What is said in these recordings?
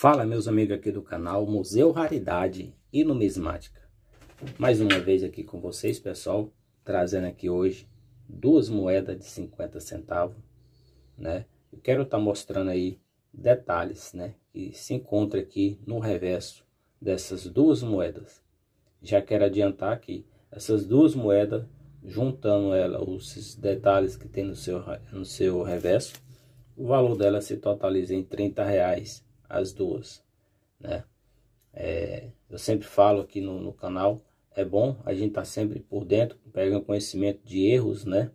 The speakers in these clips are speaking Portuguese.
Fala meus amigos aqui do canal Museu Raridade e Numismática Mais uma vez aqui com vocês pessoal Trazendo aqui hoje duas moedas de 50 centavos né? Eu quero estar tá mostrando aí detalhes né? Que se encontra aqui no reverso dessas duas moedas Já quero adiantar aqui Essas duas moedas juntando ela os detalhes que tem no seu, no seu reverso O valor dela se totaliza em 30 reais as duas, né? É, eu sempre falo aqui no, no, canal, é bom a gente tá sempre por dentro, pegando conhecimento de erros, né?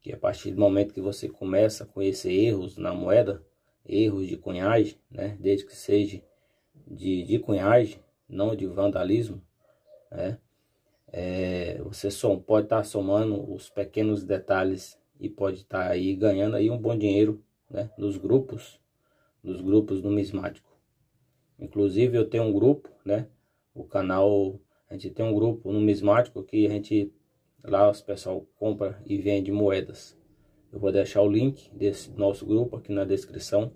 Que a partir do momento que você começa a conhecer erros na moeda, erros de cunhagem, né? Desde que seja de, de cunhagem, não de vandalismo, né? É, você só pode estar tá somando os pequenos detalhes e pode estar tá aí ganhando aí um bom dinheiro, né? Nos grupos, dos grupos numismático. Inclusive eu tenho um grupo, né? O canal, a gente tem um grupo numismático que a gente lá o pessoal compra e vende moedas. Eu vou deixar o link desse nosso grupo aqui na descrição,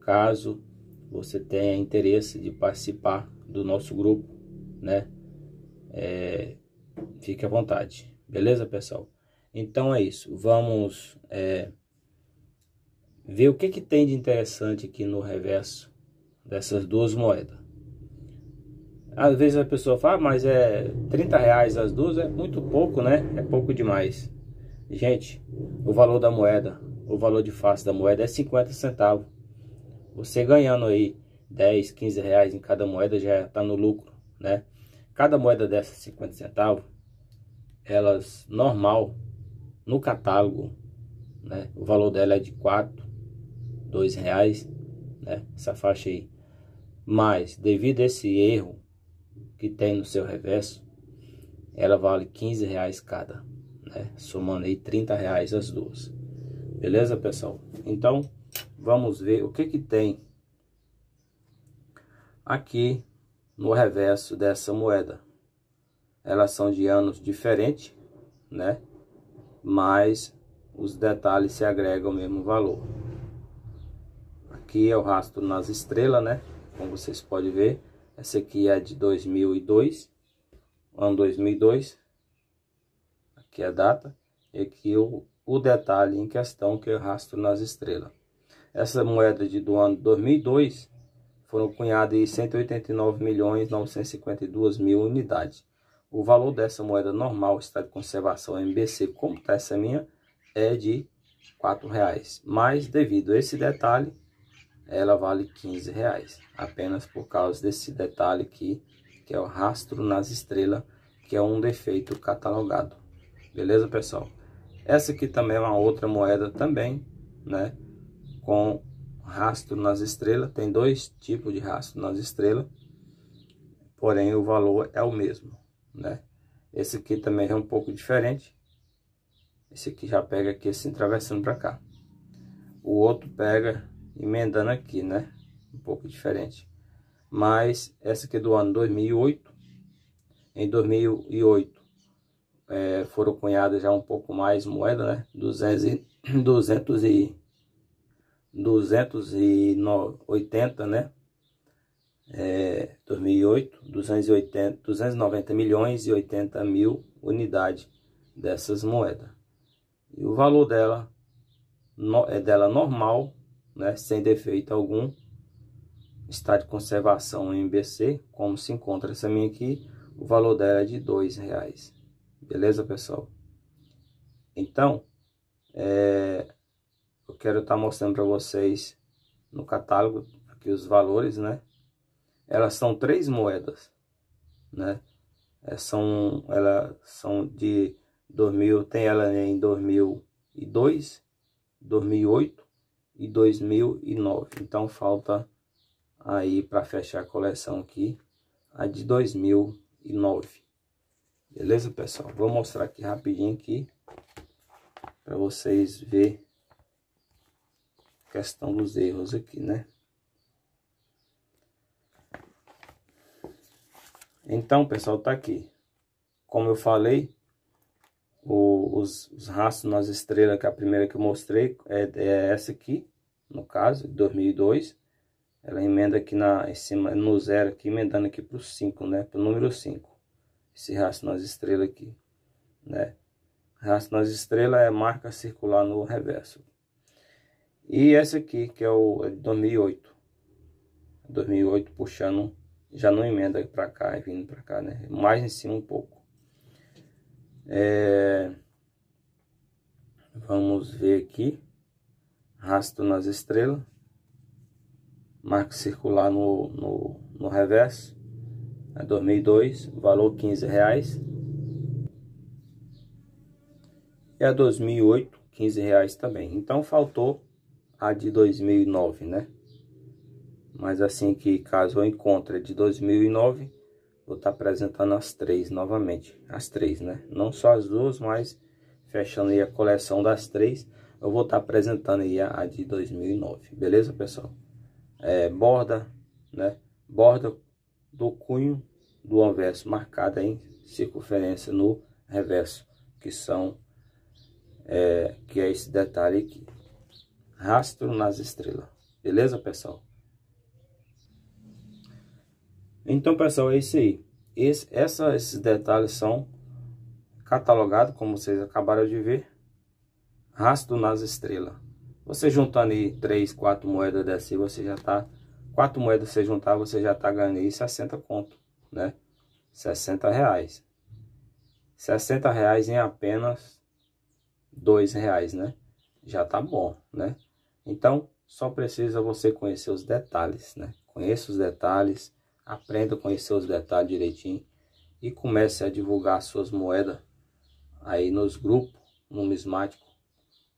caso você tenha interesse de participar do nosso grupo, né? É, fique à vontade, beleza, pessoal? Então é isso. Vamos é, ver o que, que tem de interessante aqui no reverso dessas duas moedas. Às vezes a pessoa fala, ah, mas é 30 reais as duas, é muito pouco, né? É pouco demais. Gente, o valor da moeda, o valor de face da moeda é 50 centavos. Você ganhando aí 10, 15 reais em cada moeda já está no lucro, né? Cada moeda dessa 50 centavos, elas normal no catálogo, né? O valor dela é de 4, dois reais, né? Essa faixa aí. Mas devido a esse erro que tem no seu reverso, ela vale 15 reais cada, né? Somando aí 30 reais as duas. Beleza, pessoal? Então, vamos ver o que que tem aqui no reverso dessa moeda. Elas são de anos diferentes, né? Mas os detalhes se agregam ao mesmo valor aqui é o rastro nas estrelas, né? Como vocês podem ver. Essa aqui é de 2002, ano 2002. Aqui é a data. E aqui o, o detalhe em questão que é o rastro nas estrelas. Essa moeda de, do ano 2002 foram cunhadas em 189 milhões 952 mil unidades. O valor dessa moeda normal, estado de conservação MBC, como está essa minha, é de R$ reais. Mas, devido a esse detalhe, ela vale 15 reais. Apenas por causa desse detalhe aqui, que é o rastro nas estrelas, que é um defeito catalogado. Beleza, pessoal? Essa aqui também é uma outra moeda também, né? Com rastro nas estrelas. Tem dois tipos de rastro nas estrelas. Porém, o valor é o mesmo, né? Esse aqui também é um pouco diferente. Esse aqui já pega aqui assim, atravessando para cá. O outro pega emendando aqui, né? Um pouco diferente. Mas essa aqui é do ano 2008. Em 2008 é, foram cunhadas já um pouco mais moeda, né? 200 e, 200 e 280, né? É, 2008, 280, 290 milhões e 80 mil unidades dessas moedas. E o valor dela no, é dela normal né, sem defeito algum, está de conservação MBC, como se encontra essa minha aqui, o valor dela é de dois reais, beleza pessoal? Então, é, eu quero estar tá mostrando para vocês no catálogo aqui os valores, né? Elas são três moedas, né? É, são, elas são de 2000, tem ela em 2002, 2008 e 2009. Então falta aí para fechar a coleção aqui a de 2009. Beleza, pessoal? Vou mostrar aqui rapidinho aqui para vocês ver a questão dos erros aqui, né? Então, pessoal, tá aqui. Como eu falei, o, os, os, rastros nas estrelas, que é a primeira que eu mostrei, é, é essa aqui, no caso, 2002. Ela emenda aqui na, em cima, no zero aqui, emendando aqui para o 5, né? Para o número 5. Esse rastro nas estrelas aqui, né? Rastro nas estrelas é marca circular no reverso. E essa aqui, que é o 2008. É 2008 puxando, já não emenda para cá, é vindo para cá, né? Mais em cima um pouco. É, vamos ver aqui. rasto nas estrelas. Marco circular no, no, no reverso. É 2002, valor 15 reais. E a 2008, 15 reais também. Então faltou a de 2009, né? Mas assim que caso eu encontre de 2009, vou estar tá apresentando as três novamente, as três, né? Não só as duas, mas fechando aí a coleção das três, eu vou estar tá apresentando aí a, a, de 2009, beleza, pessoal? É, borda, né? Borda do cunho do anverso marcada em circunferência no reverso, que são é, que é esse detalhe aqui. Rastro nas estrelas. Beleza, pessoal? Então, pessoal, é isso aí. Esse, essa, esses detalhes são catalogados, como vocês acabaram de ver, rastro nas estrelas. Você juntando aí 3, 4 moedas dessa, você já tá... 4 moedas você juntar, você já tá ganhando aí 60 conto, né? 60 reais. 60 reais em apenas 2 reais, né? Já tá bom, né? Então, só precisa você conhecer os detalhes, né? Conheça os detalhes, aprenda a conhecer os detalhes direitinho e comece a divulgar suas moedas aí nos grupos numismáticos,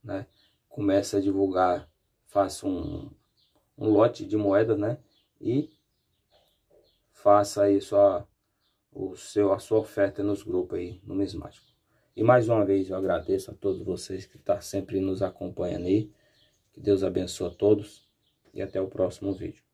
né? Comece a divulgar, faça um, um lote de moedas, né? E faça aí sua, o seu, a sua oferta nos grupos aí numismáticos. E mais uma vez eu agradeço a todos vocês que estão tá sempre nos acompanhando aí. Que Deus abençoe a todos e até o próximo vídeo.